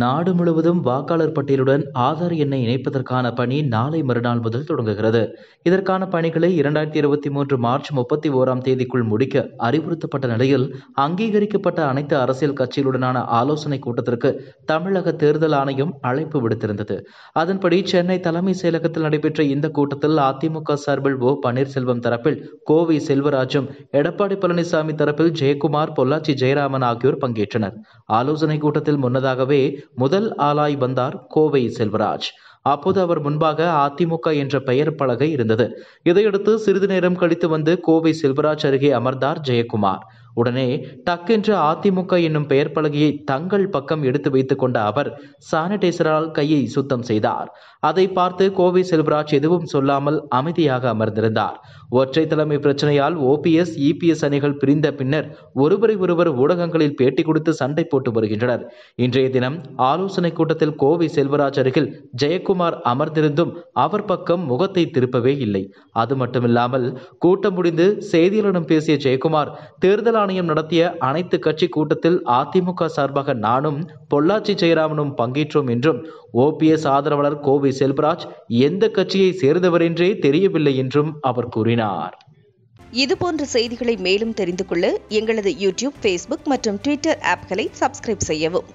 நாடு முழுவதும் வாக்காளர் பட்டியலுடன் ஆதார் எண்ணை இணைப்பதற்கான பணி நாளை மறுநாள் முதல் தொடங்குகிறது இதற்கான பணிகளை இரண்டாயிரத்தி இருபத்தி மூன்று மார்ச் முப்பத்தி ஓராம் தேதிக்குள் முடிக்க அறிவுறுத்தப்பட்ட நிலையில் அங்கீகரிக்கப்பட்ட அனைத்து அரசியல் கட்சிகளுடனான ஆலோசனை கூட்டத்திற்கு தமிழக தேர்தல் ஆணையம் அழைப்பு விடுத்திருந்தது அதன்படி சென்னை தலைமை செயலகத்தில் நடைபெற்ற இந்த கூட்டத்தில் அதிமுக சார்பில் ஓ பன்னீர்செல்வம் தரப்பில் கோவை செல்வராஜும் எடப்பாடி பழனிசாமி தரப்பில் ஜெயக்குமார் பொள்ளாச்சி ஜெயராமன் ஆகியோர் பங்கேற்றனர் ஆலோசனை கூட்டத்தில் முன்னதாகவே முதல் ஆளாய் வந்தார் கோவை செல்வராஜ் அப்போது அவர் முன்பாக அதிமுக என்ற பெயர் பலகை இருந்தது இதையடுத்து சிறிது நேரம் கழித்து வந்து கோவை செல்வராஜ் அருகே அமர்ந்தார் ஜெயக்குமார் உடனே டக்கென்று அதிமுக என்னும் பெயர் பலகையை தங்கள் பக்கம் எடுத்து வைத்துக் கொண்ட அவர் சானிடைசரால் கையை சுத்தம் செய்தார் அதை பார்த்து கோவை செல்வராஜ் எதுவும் சொல்லாமல் அமைதியாக அமர்ந்திருந்தார் ஒற்றை தலைமை பிரச்சனையால் ஓபிஎஸ் இபிஎஸ் அணிகள் பிரிந்த பின்னர் ஒருவரை ஒருவர் ஊடகங்களில் பேட்டி கொடுத்து சண்டை போட்டு வருகின்றனர் இன்றைய தினம் ஆலோசனை கூட்டத்தில் கோவை செல்வராஜ் அருகில் ஜெயக்குமார் அமர்ந்திருந்தும் அவர் பக்கம் முகத்தை திருப்பவே இல்லை அது மட்டுமில்லாமல் கூட்டம் முடிந்து செய்தியாளரிடம் பேசிய ஜெயக்குமார் தேர்தல் தேர்தல் நடத்திய அனைத்து கட்சி கூட்டத்தில் அதிமுக சார்பாக நானும் பொள்ளாச்சி ஜெயராமனும் பங்கேற்றோம் என்றும் ஓபிஎஸ் ஆதரவாளர் கோவை செல்வராஜ் எந்த கட்சியை சேர்ந்தவர் என்றே தெரியவில்லை என்றும் அவர் கூறினார் இதுபோன்ற செய்திகளை மேலும் தெரிந்து கொள்ள எங்களது யூடியூப் ஃபேஸ்புக் மற்றும் ட்விட்டர் ஆப்களை சப்ஸ்கிரைப் செய்யவும்